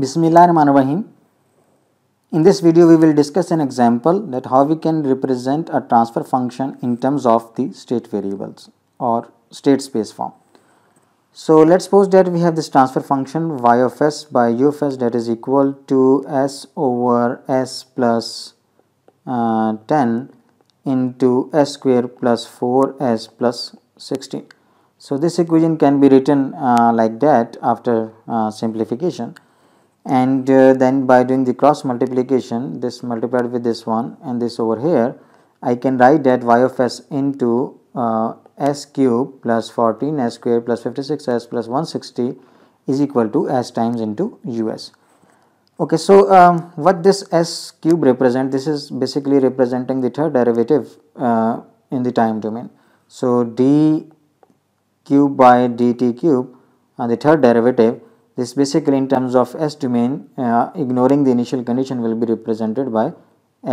Bismillah ar-Rahman ar-Rahim. In this video we will discuss an example that how we can represent a transfer function in terms of the state variables or state space form. So let's suppose that we have this transfer function y of s by u of s that is equal to s over s plus, uh, 10 into s square plus 4s plus 16. So this equation can be written uh, like that after uh, simplification and uh, then by doing the cross multiplication this multiplied with this one and this over here I can write that y of s into uh, s cube plus 14 s square plus 56 s plus 160 is equal to s times into us. Okay, so um, what this s cube represent? This is basically representing the third derivative uh, in the time domain. So d cube by dt cube and uh, the third derivative this basically in terms of S domain, uh, ignoring the initial condition will be represented by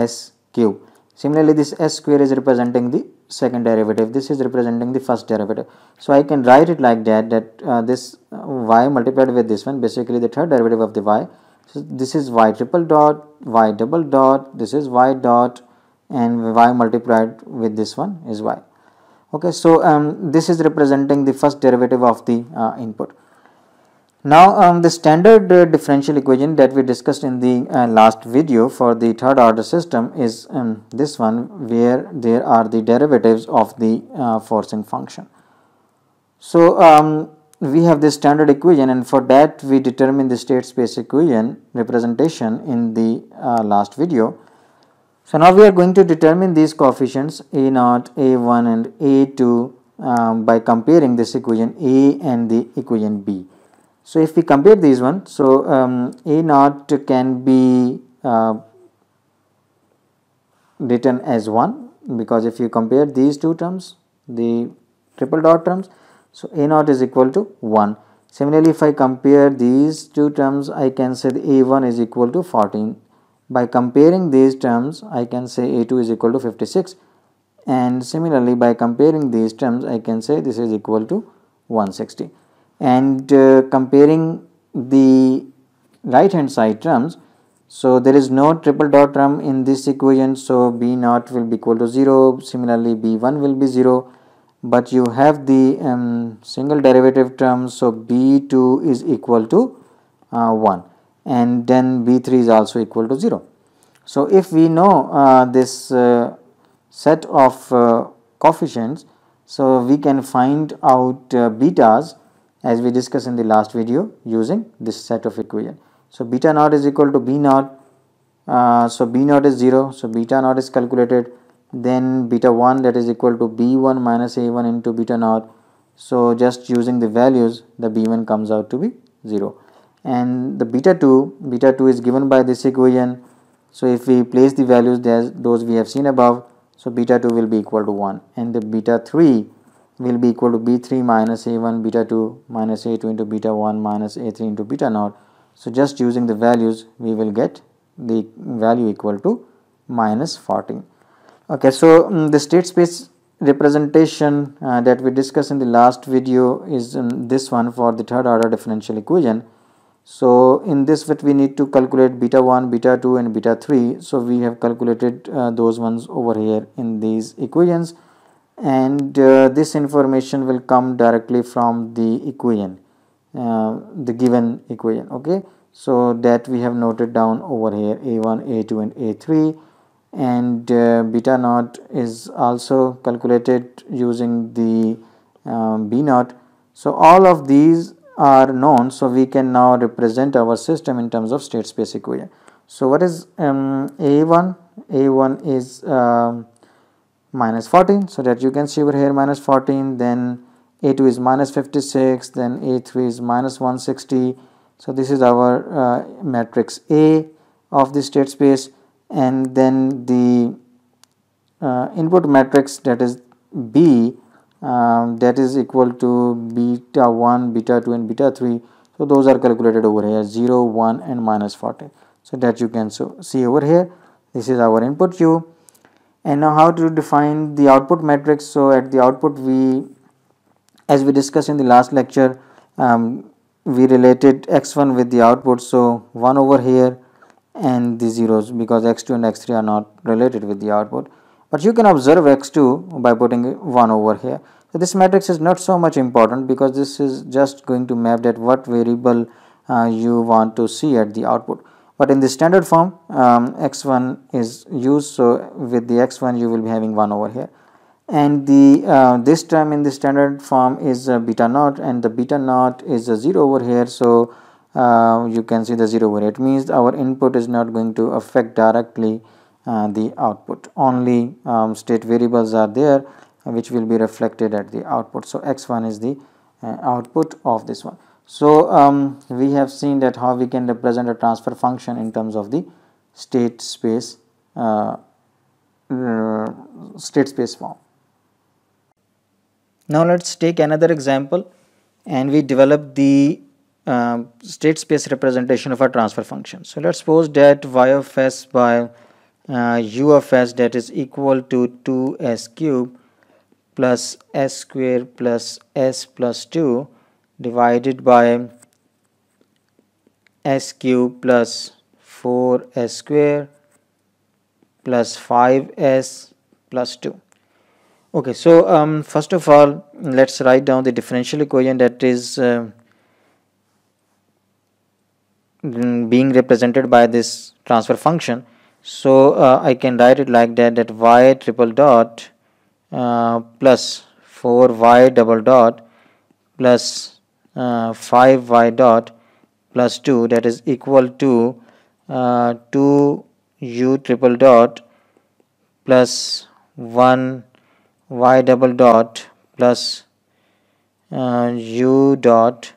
S cube. Similarly, this S square is representing the second derivative. This is representing the first derivative. So, I can write it like that, that uh, this uh, y multiplied with this one, basically the third derivative of the y. So, this is y triple dot, y double dot, this is y dot and y multiplied with this one is y. Okay, so um, this is representing the first derivative of the uh, input. Now um, the standard uh, differential equation that we discussed in the uh, last video for the third order system is um, this one where there are the derivatives of the uh, forcing function. So um, we have this standard equation and for that we determine the state space equation representation in the uh, last video. So now we are going to determine these coefficients A0, A1 and A2 um, by comparing this equation A and the equation B. So if we compare these one, so um, A naught can be uh, written as 1 because if you compare these two terms, the triple dot terms, so A naught is equal to 1. Similarly, if I compare these two terms, I can say A1 is equal to 14. By comparing these terms, I can say A2 is equal to 56 and similarly by comparing these terms, I can say this is equal to 160 and uh, comparing the right hand side terms so there is no triple dot term in this equation so b naught will be equal to 0 similarly b1 will be 0 but you have the um, single derivative term so b2 is equal to uh, 1 and then b3 is also equal to 0 so if we know uh, this uh, set of uh, coefficients so we can find out uh, betas as we discussed in the last video using this set of equation. So beta naught is equal to B naught. Uh, so B naught is 0. So beta naught is calculated. Then beta 1 that is equal to B1 minus A1 into beta naught. So just using the values the B1 comes out to be 0. And the beta 2, beta 2 is given by this equation. So if we place the values there, those we have seen above. So beta 2 will be equal to 1 and the beta 3 will be equal to b3 minus a1 beta 2 minus a2 into beta 1 minus a3 into beta naught. So, just using the values we will get the value equal to minus 14. Okay, so um, the state space representation uh, that we discussed in the last video is um, this one for the third order differential equation. So in this bit we need to calculate beta 1, beta 2 and beta 3. So we have calculated uh, those ones over here in these equations and uh, this information will come directly from the equation uh, the given equation okay so that we have noted down over here a1 a2 and a3 and uh, beta naught is also calculated using the um, b naught so all of these are known so we can now represent our system in terms of state space equation so what is um, a1 a1 is um, minus 14 so that you can see over here minus 14 then a2 is minus 56 then a3 is minus 160 so this is our uh, matrix a of the state space and then the uh, input matrix that is b um, that is equal to beta 1 beta 2 and beta 3 so those are calculated over here 0 1 and minus 14 so that you can so see over here this is our input u and now how to define the output matrix so at the output we as we discussed in the last lecture um, we related x1 with the output so 1 over here and the zeros because x2 and x3 are not related with the output but you can observe x2 by putting 1 over here so this matrix is not so much important because this is just going to map that what variable uh, you want to see at the output but in the standard form um, x1 is used so with the x1 you will be having 1 over here and the uh, this term in the standard form is beta naught and the beta naught is 0 over here so uh, you can see the 0 over here. it means our input is not going to affect directly uh, the output only um, state variables are there which will be reflected at the output so x1 is the uh, output of this one so um, we have seen that how we can represent a transfer function in terms of the state space uh, uh, state space form. Now let's take another example and we develop the uh, state space representation of a transfer function. So let's suppose that y of s by uh, u of s that is equal to 2s cube plus s square plus s plus 2 divided by s cube plus 4s square plus 5s plus 2 okay so um, first of all let's write down the differential equation that is uh, being represented by this transfer function so uh, I can write it like that that y triple dot uh, plus 4y double dot plus uh, 5y dot plus 2 that is equal to uh, 2u triple dot plus 1 y double dot plus uh, u dot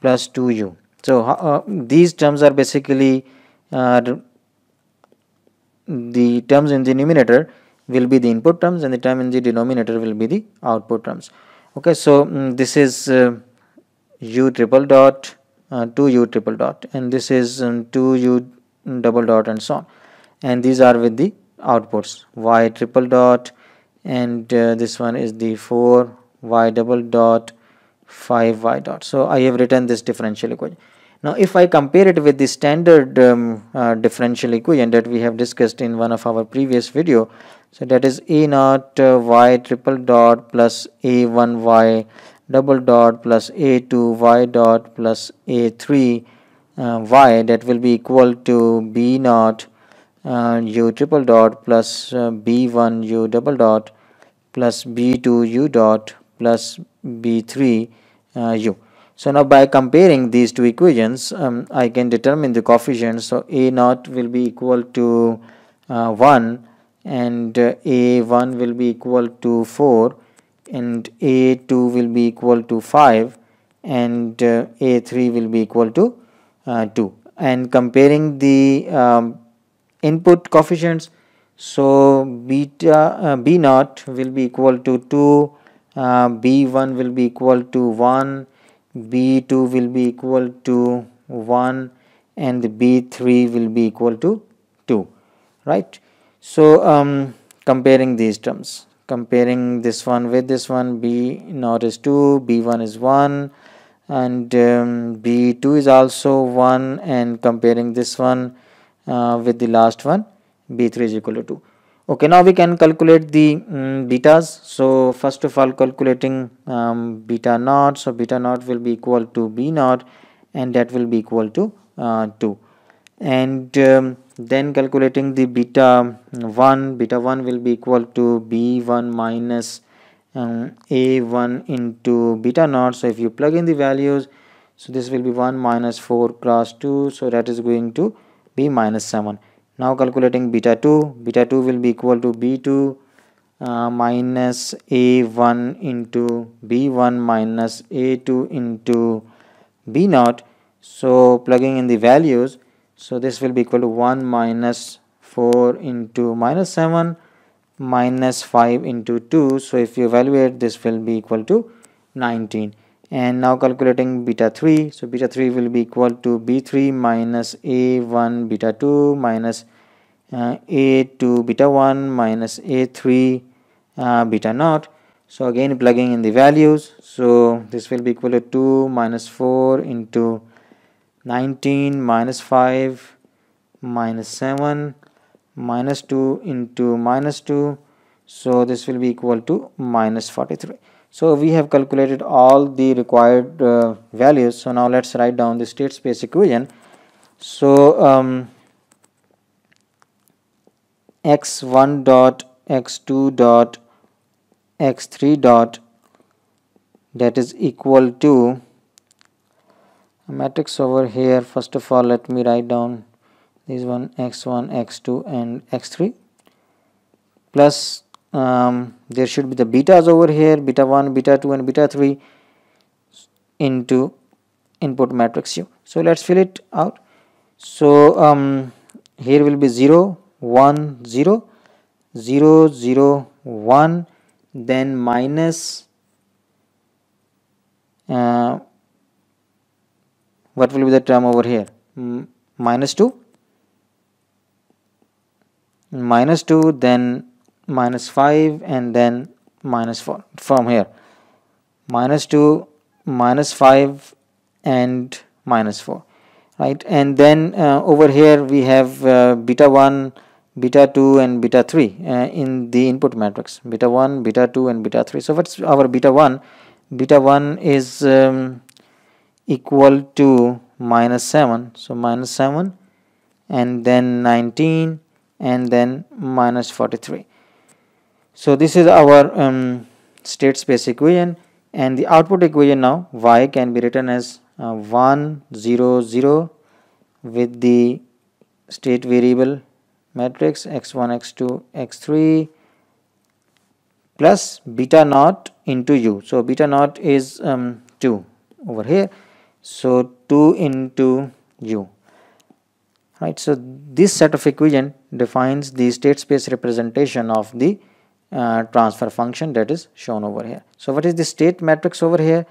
plus 2u. So uh, these terms are basically uh, the terms in the numerator will be the input terms and the term in the denominator will be the output terms. Okay, so um, this is uh, u triple dot uh, 2u triple dot and this is um, 2u double dot and so on and these are with the outputs y triple dot and uh, this one is the 4 y double dot 5 y dot so i have written this differential equation now if i compare it with the standard um, uh, differential equation that we have discussed in one of our previous video so that is a naught uh, y triple dot plus a1 y double dot plus a2 y dot plus a3 uh, y that will be equal to b naught uh, u triple dot plus uh, b1 u double dot plus b2 u dot plus b3 uh, u. So now by comparing these two equations, um, I can determine the coefficients. So a naught will be equal to uh, 1 and uh, a1 will be equal to 4 and a2 will be equal to 5 and uh, a3 will be equal to uh, 2 and comparing the um, input coefficients so beta uh, b naught will be equal to 2 uh, b1 will be equal to 1 b2 will be equal to 1 and b3 will be equal to 2 right so um, comparing these terms comparing this one with this one b naught is 2 b1 is 1 and um, b2 is also 1 and comparing this one uh, with the last one b3 is equal to 2 okay now we can calculate the um, betas so first of all calculating um, beta naught so beta naught will be equal to b naught and that will be equal to uh, 2 and um, then calculating the beta 1 beta 1 will be equal to b1 minus um, a1 into beta naught so if you plug in the values so this will be 1 minus 4 cross 2 so that is going to be minus 7 now calculating beta 2 beta 2 will be equal to b2 uh, minus a1 into b1 minus a2 into b naught so plugging in the values so this will be equal to 1 minus 4 into minus 7 minus 5 into 2 so if you evaluate this will be equal to 19 and now calculating beta 3 so beta 3 will be equal to b3 minus a1 beta 2 minus uh, a2 beta 1 minus a3 uh, beta naught so again plugging in the values so this will be equal to 2 minus 4 into 19 minus 5 minus 7 minus 2 into minus 2 so this will be equal to minus 43 so we have calculated all the required uh, values so now let's write down the state space equation so um, x1 dot x2 dot x3 dot that is equal to a matrix over here first of all let me write down this one x1 x2 and x3 plus um, there should be the betas over here beta 1 beta 2 and beta 3 into input matrix u so let's fill it out so um, here will be 0 1 0 0 0 1 then minus uh, what will be the term over here M minus 2 minus 2 then minus 5 and then minus 4 from here minus 2 minus 5 and minus 4 right and then uh, over here we have uh, beta 1 beta 2 and beta 3 uh, in the input matrix beta 1 beta 2 and beta 3 so what's our beta 1 beta 1 is um, equal to minus 7 so minus 7 and then 19 and then minus 43 so this is our um, state space equation and the output equation now y can be written as uh, 1 0 0 with the state variable matrix x1 x2 x3 plus beta naught into u so beta naught is um, 2 over here so 2 into u right so this set of equation defines the state space representation of the uh, transfer function that is shown over here so what is the state matrix over here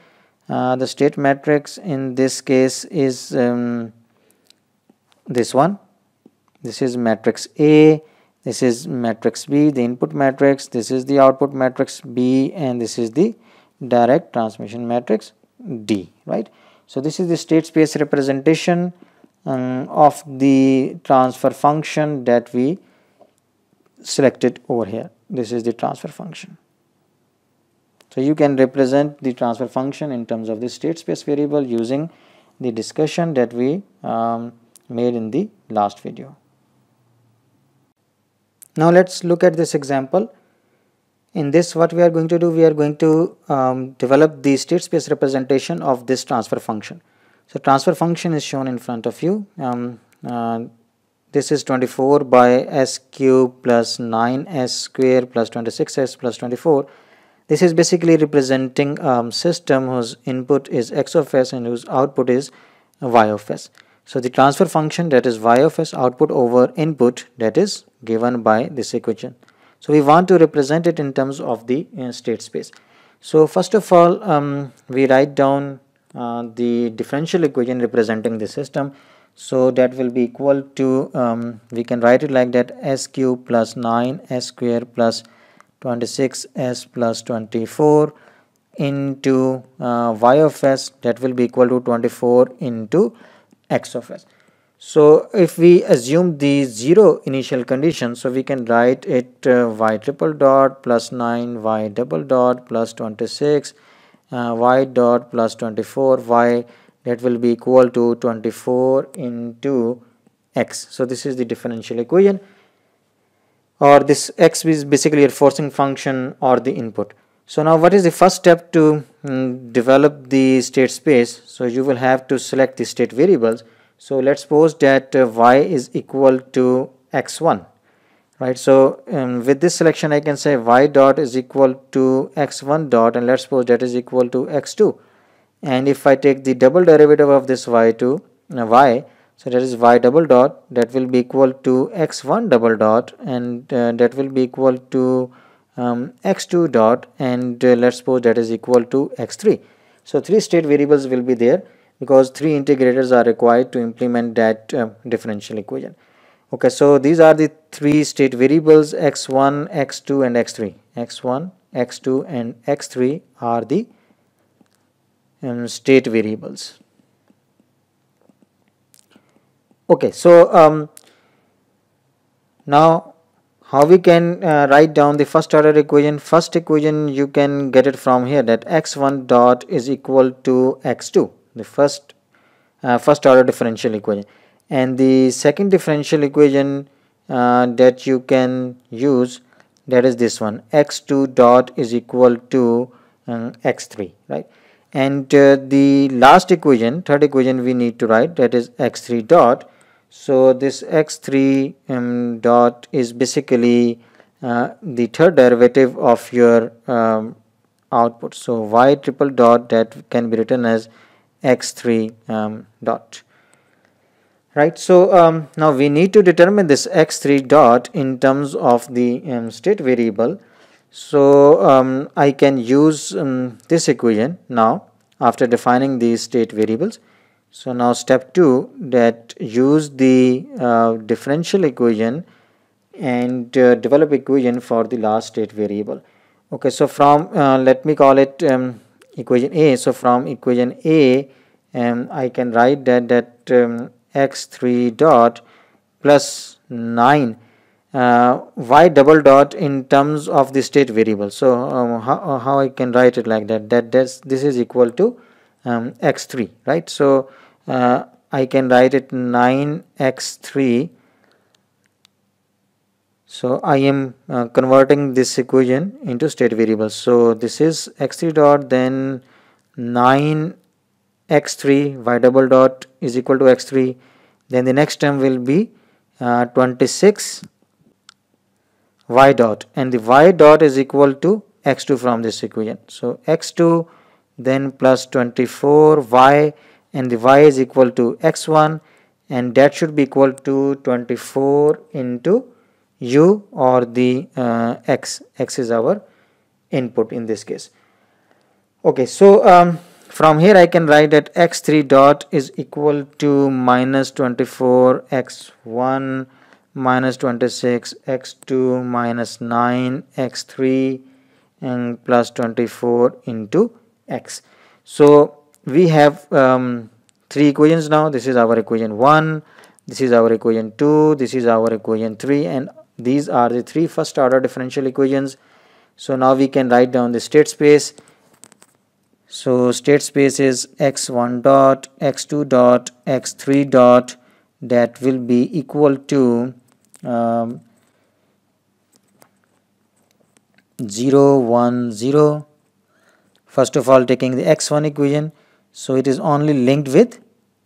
uh, the state matrix in this case is um, this one this is matrix a this is matrix b the input matrix this is the output matrix b and this is the direct transmission matrix d right so this is the state space representation um, of the transfer function that we selected over here. This is the transfer function. So you can represent the transfer function in terms of the state space variable using the discussion that we um, made in the last video. Now let's look at this example in this what we are going to do we are going to um, develop the state space representation of this transfer function so transfer function is shown in front of you um, uh, this is 24 by s cube plus 9s square plus 26s plus 24 this is basically representing um, system whose input is x of s and whose output is y of s so the transfer function that is y of s output over input that is given by this equation so we want to represent it in terms of the uh, state space. So first of all, um, we write down uh, the differential equation representing the system. So that will be equal to, um, we can write it like that, s cube plus 9 s square plus 26 s plus 24 into uh, y of s that will be equal to 24 into x of s. So if we assume the zero initial condition, so we can write it uh, y triple dot plus 9 y double dot plus 26 uh, y dot plus 24 y that will be equal to 24 into x. So this is the differential equation or this x is basically a forcing function or the input. So now what is the first step to mm, develop the state space? So you will have to select the state variables. So let's suppose that uh, y is equal to x1, right? So um, with this selection, I can say y dot is equal to x1 dot, and let's suppose that is equal to x2. And if I take the double derivative of this y2, uh, y, so that is y double dot, that will be equal to x1 double dot, and uh, that will be equal to um, x2 dot, and uh, let's suppose that is equal to x3. So three state variables will be there because three integrators are required to implement that uh, differential equation okay so these are the three state variables x1 x2 and x3 x1 x2 and x3 are the um, state variables okay so um, now how we can uh, write down the first order equation first equation you can get it from here that x1 dot is equal to x2 the first uh, first order differential equation and the second differential equation uh, that you can use that is this one x2 dot is equal to um, uh, x3 right and uh, the last equation third equation we need to write that is x3 dot so this x3 um, dot is basically uh, the third derivative of your um, output so y triple dot that can be written as x3 um, dot right so um, now we need to determine this x3 dot in terms of the um, state variable so um, I can use um, this equation now after defining these state variables so now step 2 that use the uh, differential equation and uh, develop equation for the last state variable okay so from uh, let me call it um, equation a so from equation a um, I can write that that um, x3 dot plus 9 uh, y double dot in terms of the state variable so um, how, uh, how I can write it like that that this is equal to um, x3 right so uh, I can write it 9x3 so I am uh, converting this equation into state variables so this is x3 dot then 9 x3 y double dot is equal to x3 then the next term will be uh, 26 y dot and the y dot is equal to x2 from this equation so x2 then plus 24 y and the y is equal to x1 and that should be equal to 24 into u or the uh, x x is our input in this case okay so um, from here I can write that x3 dot is equal to minus 24 x1 minus 26 x2 minus 9 x3 and plus 24 into x so we have um, three equations now this is our equation 1 this is our equation 2 this is our equation 3 and these are the three first order differential equations. So now we can write down the state space. So state space is x1 dot, x2 dot, x3 dot that will be equal to um, 0, 1, 0. First of all taking the x1 equation. So it is only linked with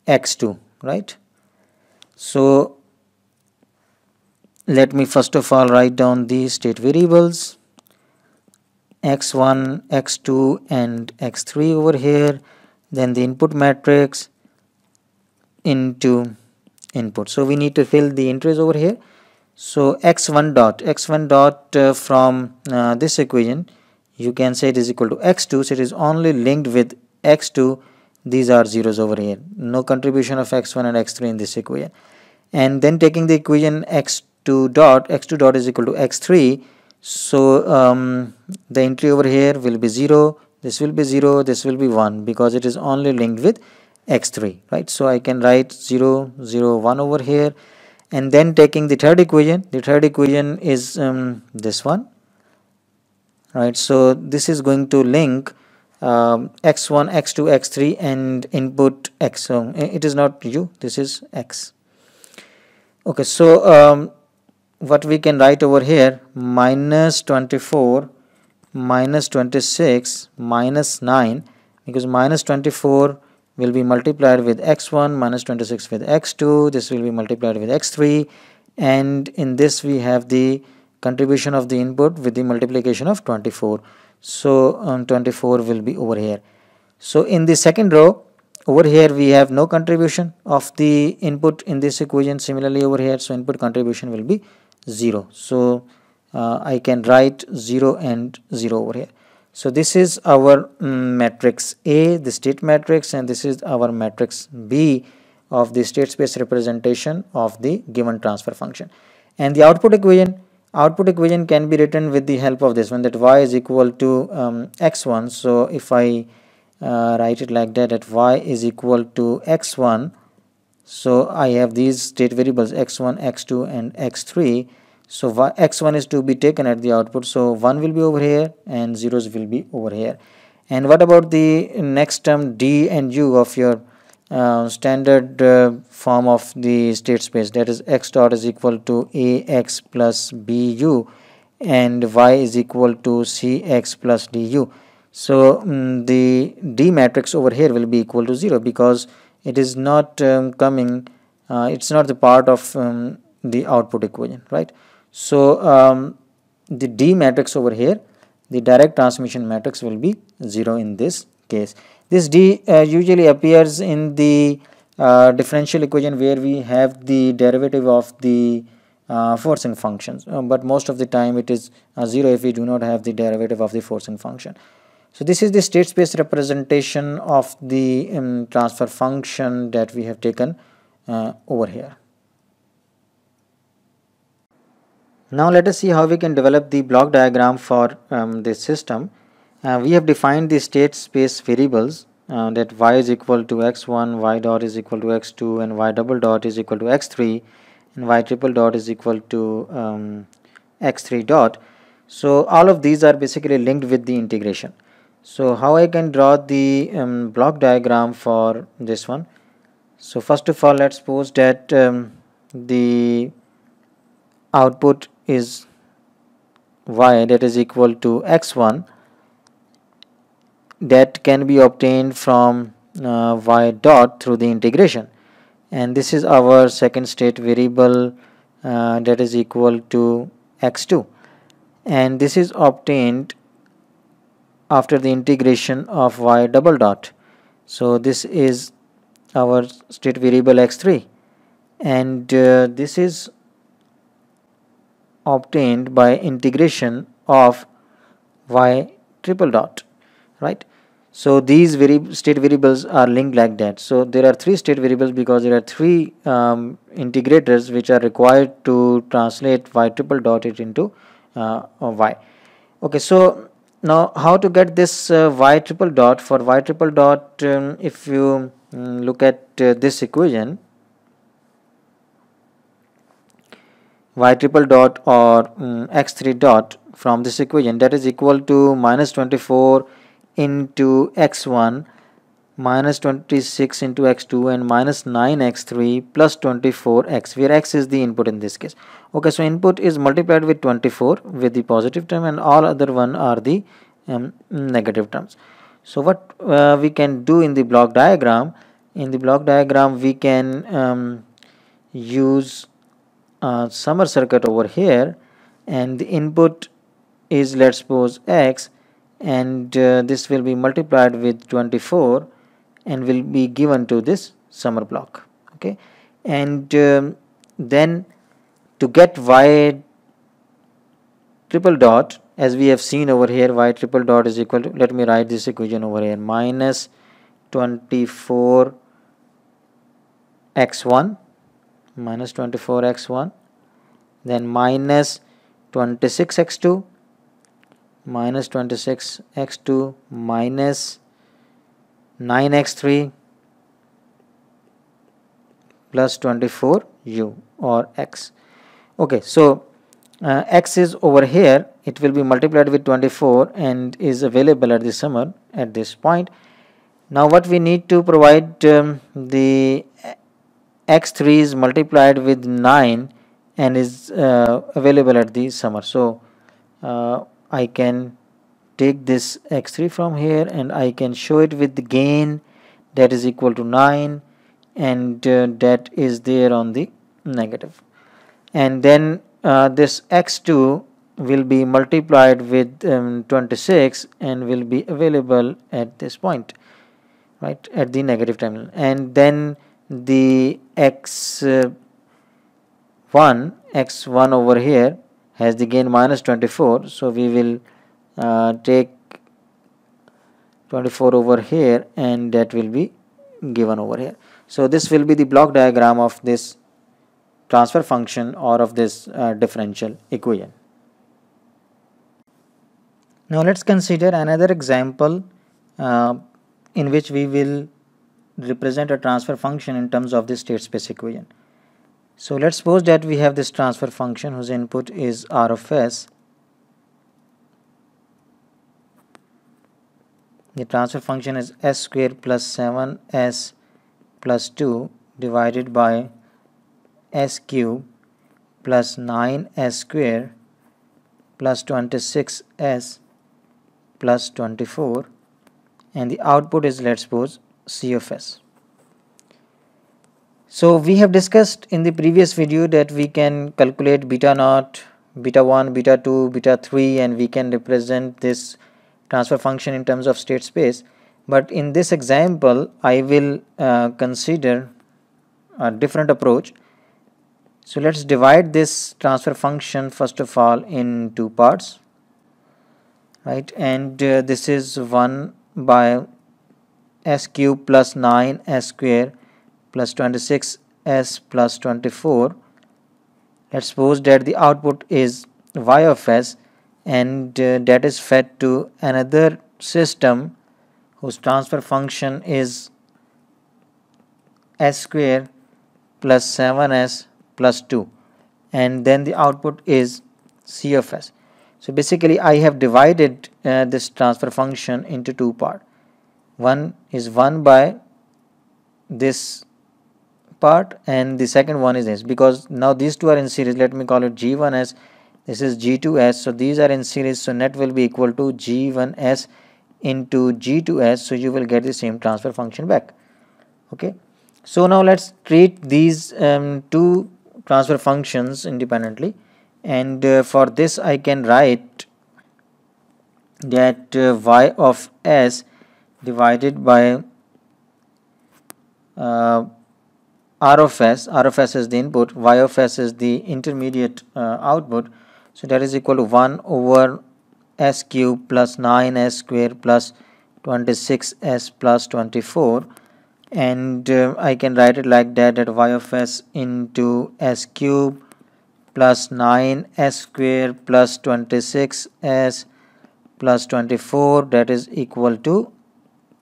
x2, right? So let me first of all write down the state variables x1 x2 and x3 over here then the input matrix into input so we need to fill the entries over here so x1 dot x1 dot uh, from uh, this equation you can say it is equal to x2 so it is only linked with x2 these are zeros over here no contribution of x1 and x3 in this equation and then taking the equation x2 2 dot x2 dot is equal to x3 so um, the entry over here will be 0 this will be 0 this will be 1 because it is only linked with x3 right so I can write 0 0 1 over here and then taking the third equation the third equation is um, this one right so this is going to link um, x1 x2 x3 and input x so it is not u this is x okay so um, what we can write over here minus 24 minus 26 minus 9 because minus 24 will be multiplied with x1 minus 26 with x2 this will be multiplied with x3 and in this we have the contribution of the input with the multiplication of 24 so um, 24 will be over here so in the second row over here we have no contribution of the input in this equation similarly over here so input contribution will be 0 so uh, I can write 0 and 0 over here so this is our mm, matrix A the state matrix and this is our matrix B of the state space representation of the given transfer function and the output equation output equation can be written with the help of this one that y is equal to um, x1 so if I uh, write it like that that y is equal to x1 so I have these state variables x1 x2 and x3 so x1 is to be taken at the output so 1 will be over here and zeros will be over here and what about the next term d and u of your uh, standard uh, form of the state space that is x dot is equal to ax plus bu and y is equal to cx plus du so um, the d matrix over here will be equal to 0 because it is not um, coming uh, it's not the part of um, the output equation right so um, the d matrix over here the direct transmission matrix will be 0 in this case this d uh, usually appears in the uh, differential equation where we have the derivative of the uh, forcing functions uh, but most of the time it is uh, 0 if we do not have the derivative of the forcing function so this is the state space representation of the um, transfer function that we have taken uh, over here. Now let us see how we can develop the block diagram for um, this system. Uh, we have defined the state space variables uh, that y is equal to x1, y dot is equal to x2 and y double dot is equal to x3 and y triple dot is equal to um, x3 dot. So all of these are basically linked with the integration so how I can draw the um, block diagram for this one so first of all let's suppose that um, the output is y that is equal to x1 that can be obtained from uh, y dot through the integration and this is our second state variable uh, that is equal to x2 and this is obtained after the integration of y double dot. So this is our state variable x3 and uh, this is obtained by integration of y triple dot right so these vari state variables are linked like that so there are three state variables because there are three um, integrators which are required to translate y triple dot it into uh, y okay so now how to get this uh, y triple dot for y triple dot um, if you um, look at uh, this equation y triple dot or um, x3 dot from this equation that is equal to minus 24 into x1 minus 26 into x2 and minus 9x3 plus 24x where x is the input in this case okay so input is multiplied with 24 with the positive term and all other one are the um, negative terms so what uh, we can do in the block diagram in the block diagram we can um, use a uh, summer circuit over here and the input is let's suppose x and uh, this will be multiplied with 24 and will be given to this summer block okay and um, then to get y triple dot as we have seen over here y triple dot is equal to let me write this equation over here minus 24 x1 minus 24 x1 then minus 26 x2 minus 26 x2 minus 9x3 plus 24u or x okay so uh, x is over here it will be multiplied with 24 and is available at the summer at this point now what we need to provide um, the x3 is multiplied with 9 and is uh, available at the summer so uh, I can take this x3 from here and I can show it with the gain that is equal to 9 and uh, that is there on the negative and then uh, this x2 will be multiplied with um, 26 and will be available at this point right at the negative terminal and then the x1 x1 over here has the gain minus 24 so we will uh, take 24 over here and that will be given over here so this will be the block diagram of this transfer function or of this uh, differential equation now let's consider another example uh, in which we will represent a transfer function in terms of the state space equation so let's suppose that we have this transfer function whose input is r of s the transfer function is s square plus 7s plus 2 divided by s cube plus 9s square plus 26s plus 24 and the output is let's suppose c of s. So we have discussed in the previous video that we can calculate beta naught, beta 1, beta 2, beta 3 and we can represent this transfer function in terms of state space but in this example I will uh, consider a different approach so let's divide this transfer function first of all in two parts right and uh, this is 1 by s cube plus 9 s square plus 26 s plus 24 let's suppose that the output is y of s and uh, that is fed to another system whose transfer function is s square plus 7s plus 2 and then the output is c of s. So basically I have divided uh, this transfer function into two part. One is 1 by this part and the second one is this because now these two are in series let me call it g1 as this is G2S so these are in series so net will be equal to G1S into G2S so you will get the same transfer function back okay so now let's treat these um, two transfer functions independently and uh, for this I can write that uh, y of s divided by uh, r of s, r of s is the input, y of s is the intermediate uh, output so that is equal to 1 over s cube plus 9s square plus 26s plus 24 and uh, I can write it like that that y of s into s cube plus 9s square plus 26s plus 24 that is equal to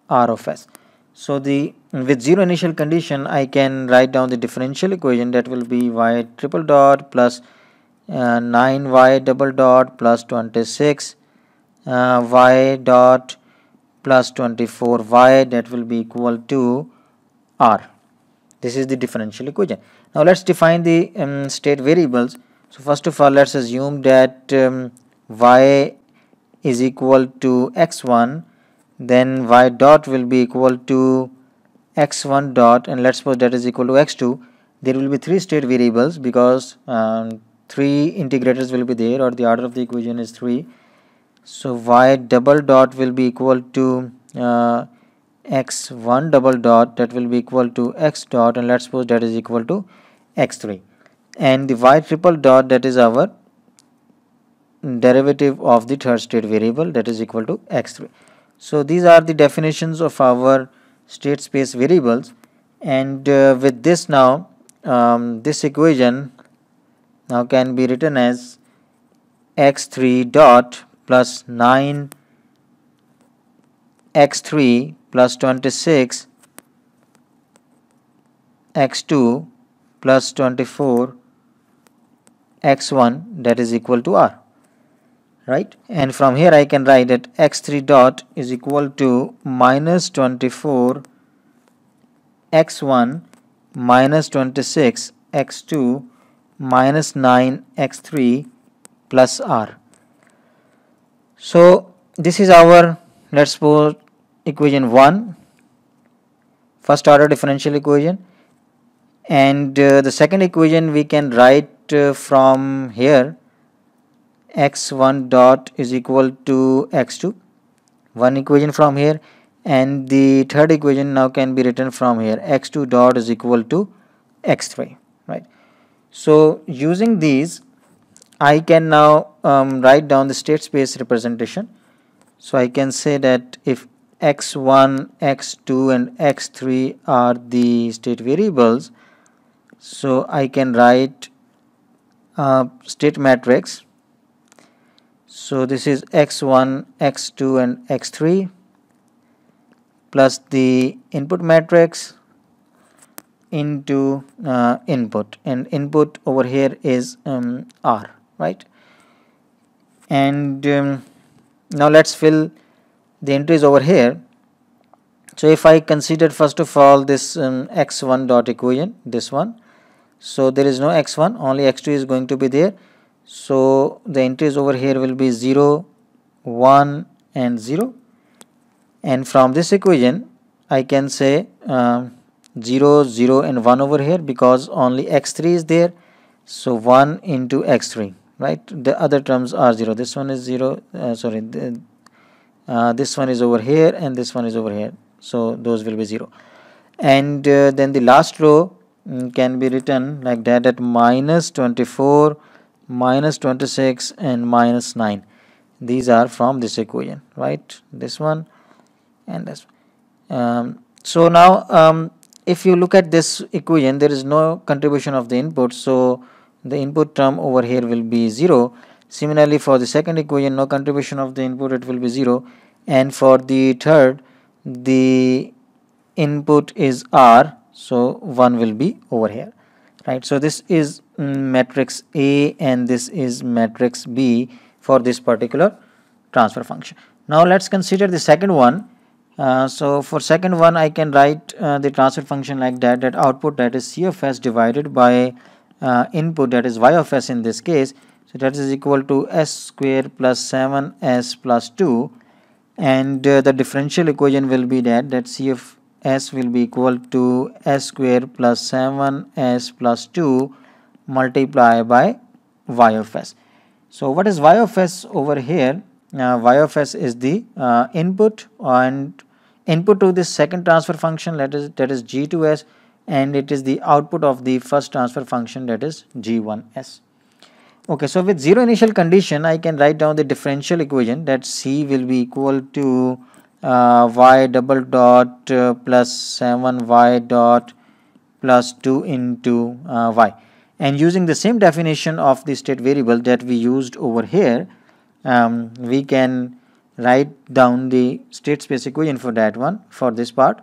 r of s. So the with zero initial condition I can write down the differential equation that will be y triple dot plus plus uh, 9y double dot plus 26 uh, y dot plus 24y that will be equal to r. This is the differential equation. Now let's define the um, state variables. So first of all let's assume that um, y is equal to x1 then y dot will be equal to x1 dot and let's suppose that is equal to x2 there will be three state variables because um, three integrators will be there or the order of the equation is three so y double dot will be equal to uh, x1 double dot that will be equal to x dot and let's suppose that is equal to x3 and the y triple dot that is our derivative of the third state variable that is equal to x3 so these are the definitions of our state space variables and uh, with this now um, this equation now can be written as x3 dot plus 9 x3 plus 26 x2 plus 24 x1 that is equal to r right and from here I can write that x3 dot is equal to minus 24 x1 minus 26 x2 minus 9x3 plus r. So this is our let's suppose equation 1 first order differential equation and uh, the second equation we can write uh, from here x1 dot is equal to x2 one equation from here and the third equation now can be written from here x2 dot is equal to x3 so using these, I can now um, write down the state space representation. So I can say that if x1, x2 and x3 are the state variables, so I can write uh, state matrix. So this is x1, x2 and x3 plus the input matrix into uh, input and input over here is um, R right and um, now let's fill the entries over here so if I consider first of all this um, x1 dot equation this one so there is no x1 only x2 is going to be there so the entries over here will be 0 1 and 0 and from this equation I can say um, 0 0 and 1 over here because only x3 is there so 1 into x3 right the other terms are 0 this one is 0 uh, sorry the, uh, this one is over here and this one is over here so those will be 0 and uh, then the last row mm, can be written like that at minus 24 minus 26 and minus 9 these are from this equation right this one and this um, so now um, if you look at this equation there is no contribution of the input so the input term over here will be 0 similarly for the second equation no contribution of the input it will be 0 and for the third the input is r so 1 will be over here right so this is matrix a and this is matrix b for this particular transfer function now let's consider the second one uh, so for second one I can write uh, the transfer function like that that output that is C of s divided by uh, input that is y of s in this case so that is equal to s square plus 7s plus 2 and uh, the differential equation will be that that C of s will be equal to s square plus 7s plus 2 multiplied by y of s. So what is y of s over here? Uh, y of s is the uh, input and input to this second transfer function that is, that is G2S and it is the output of the first transfer function that is G1S. Okay, so with zero initial condition, I can write down the differential equation that C will be equal to uh, y double dot uh, plus 7y dot plus 2 into uh, y. And using the same definition of the state variable that we used over here, um, we can write down the state equation for that one for this part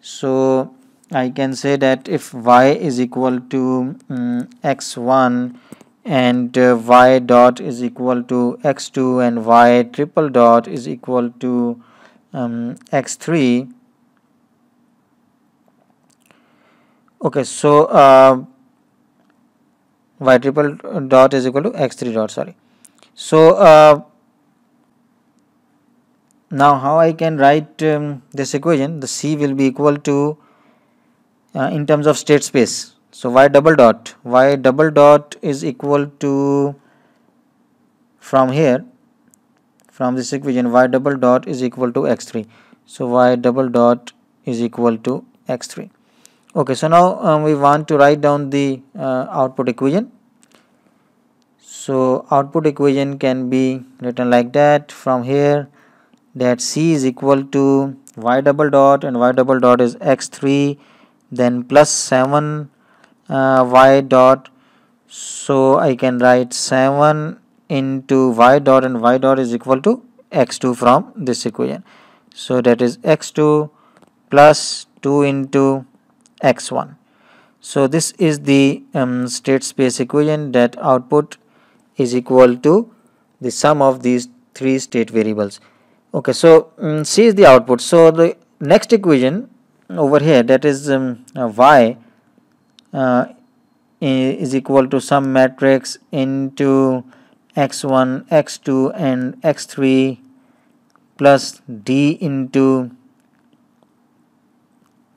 so I can say that if y is equal to um, mm, x1 and uh, y dot is equal to x2 and y triple dot is equal to um, x3 okay so uh, y triple dot is equal to x3 dot sorry so uh, now how I can write um, this equation the C will be equal to uh, in terms of state space so y double dot y double dot is equal to from here from this equation y double dot is equal to x3 so y double dot is equal to x3 okay so now um, we want to write down the uh, output equation so output equation can be written like that from here that C is equal to y double dot and y double dot is x3 then plus 7 uh, y dot so I can write 7 into y dot and y dot is equal to x2 from this equation so that is x2 plus 2 into x1 so this is the um, state space equation that output is equal to the sum of these three state variables okay so um, c is the output so the next equation over here that is um, uh, y uh, is equal to some matrix into x1 x2 and x3 plus d into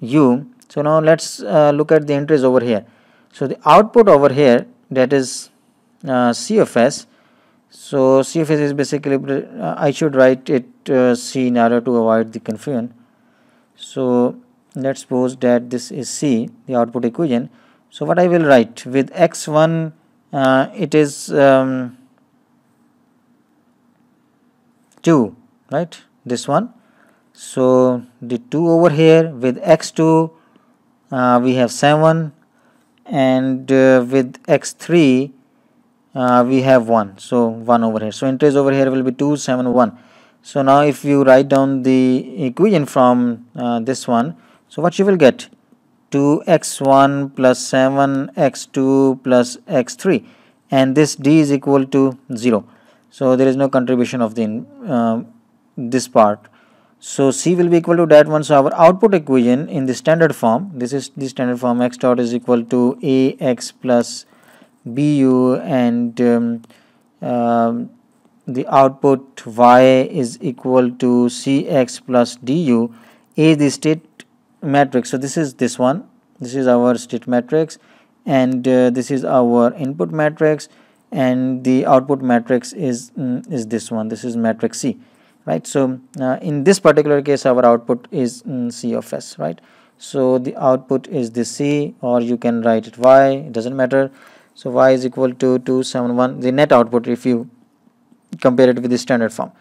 u so now let's uh, look at the entries over here so the output over here that is uh, c of s so CFS is basically, uh, I should write it uh, C in order to avoid the confusion. So let's suppose that this is C, the output equation. So what I will write with X1, uh, it is um, 2, right, this one. So the 2 over here with X2, uh, we have 7 and uh, with X3, uh, we have 1 so 1 over here so entries over here will be 2 7 1 so now if you write down the equation from uh, this one so what you will get 2x1 plus 7x2 plus x3 and this d is equal to 0 so there is no contribution of the uh, this part so c will be equal to that one so our output equation in the standard form this is the standard form x dot is equal to ax plus bu and um, um, the output y is equal to cx plus du is the state matrix so this is this one this is our state matrix and uh, this is our input matrix and the output matrix is mm, is this one this is matrix c right so uh, in this particular case our output is mm, c of s right so the output is this c or you can write it y it doesn't matter so y is equal to 271, the net output if you compare it with the standard form.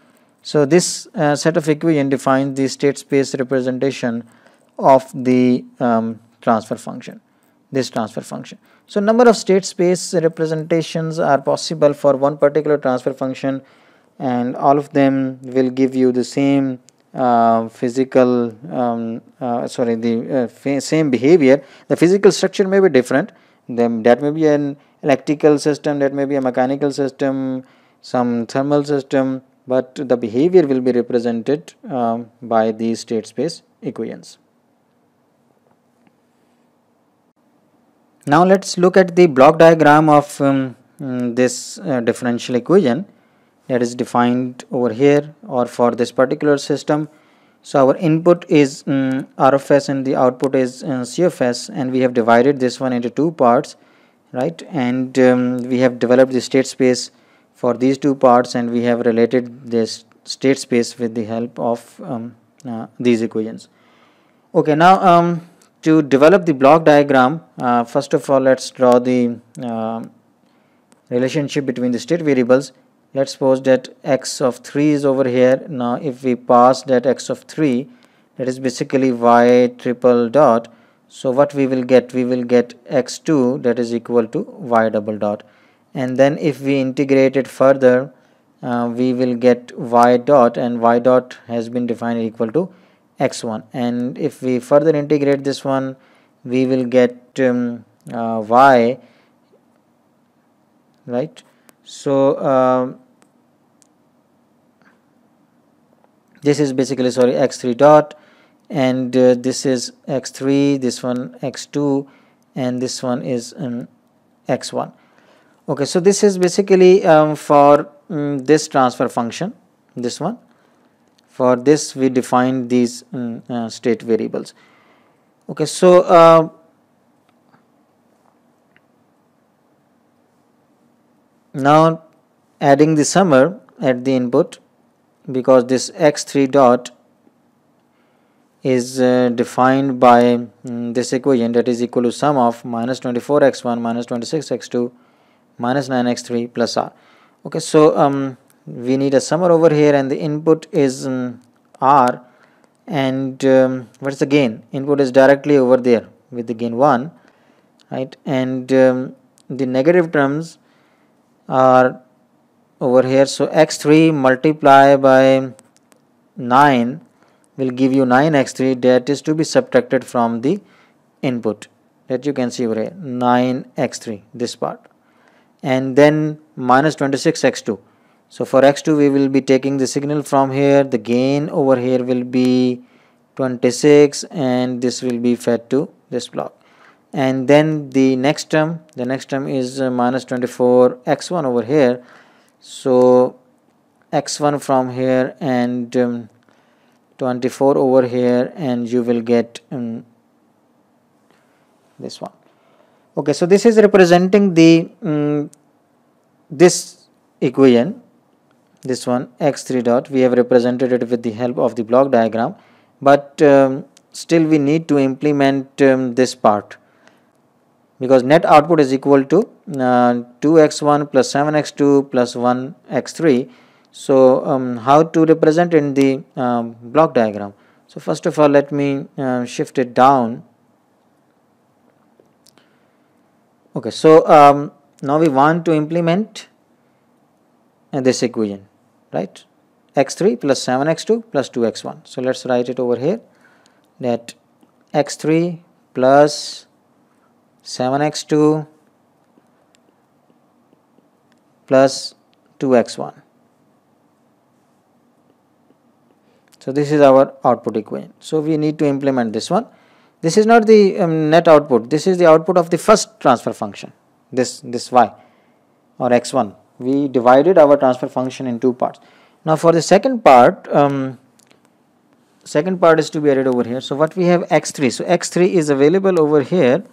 So this uh, set of equation defines the state space representation of the um, transfer function, this transfer function. So number of state space representations are possible for one particular transfer function and all of them will give you the same uh, physical, um, uh, sorry, the uh, same behavior. The physical structure may be different, then that may be an electrical system that may be a mechanical system some thermal system but the behavior will be represented um, by these state space equations now let's look at the block diagram of um, mm, this uh, differential equation that is defined over here or for this particular system so our input is um, mm, RFS and the output is uh, CFS and we have divided this one into two parts right and um, we have developed the state space for these two parts and we have related this state space with the help of um, uh, these equations okay now um, to develop the block diagram uh, first of all let's draw the uh, relationship between the state variables let's suppose that x of 3 is over here now if we pass that x of 3 that is basically y triple dot so what we will get we will get x2 that is equal to y double dot and then if we integrate it further uh, we will get y dot and y dot has been defined equal to x1 and if we further integrate this one we will get um, uh, y right so um, this is basically sorry x3 dot and uh, this is x3 this one x2 and this one is um, x1 okay so this is basically um, for um, this transfer function this one for this we defined these mm, uh, state variables okay so uh, now adding the summer at the input because this x3 dot is uh, defined by mm, this equation that is equal to sum of minus 24x1 minus 26x2 minus 9x3 plus r okay so um, we need a summer over here and the input is um, r and um, what's the gain input is directly over there with the gain 1 right and um, the negative terms are over here so x3 multiply by 9 will give you 9x3 that is to be subtracted from the input that you can see over here 9x3 this part and then minus 26x2 so for x2 we will be taking the signal from here the gain over here will be 26 and this will be fed to this block and then the next term the next term is uh, minus 24 x1 over here so x1 from here and um, 24 over here and you will get um, this one okay so this is representing the um, this equation this one x3 dot we have represented it with the help of the block diagram but um, still we need to implement um, this part because net output is equal to uh, 2x1 plus 7x2 plus 1x3 so um, how to represent in the um, block diagram so first of all let me uh, shift it down okay so um, now we want to implement uh, this equation right x3 plus 7x2 plus 2x1 so let's write it over here that x3 plus 7x2 plus 2x1. So this is our output equation. So we need to implement this one. This is not the um, net output. This is the output of the first transfer function. This this y or x1. We divided our transfer function in two parts. Now for the second part, um, second part is to be added over here. So what we have x3. So x3 is available over here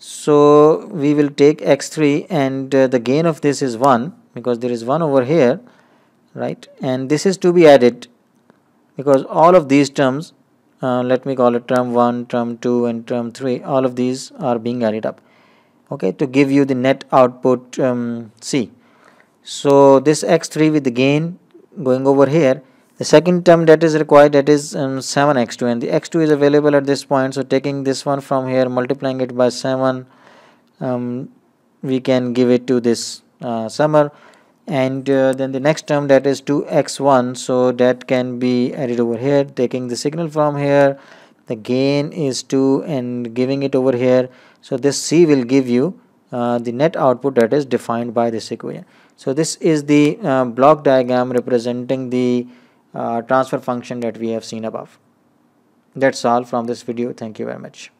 so we will take x3 and uh, the gain of this is 1 because there is 1 over here right and this is to be added because all of these terms uh, let me call it term 1 term 2 and term 3 all of these are being added up okay to give you the net output um, C so this x3 with the gain going over here the second term that is required that is um, 7x2 and the x2 is available at this point so taking this one from here multiplying it by 7 um, we can give it to this uh, summer and uh, then the next term that is 2x1 so that can be added over here taking the signal from here the gain is 2 and giving it over here so this c will give you uh, the net output that is defined by this equation so this is the uh, block diagram representing the uh, transfer function that we have seen above that's all from this video thank you very much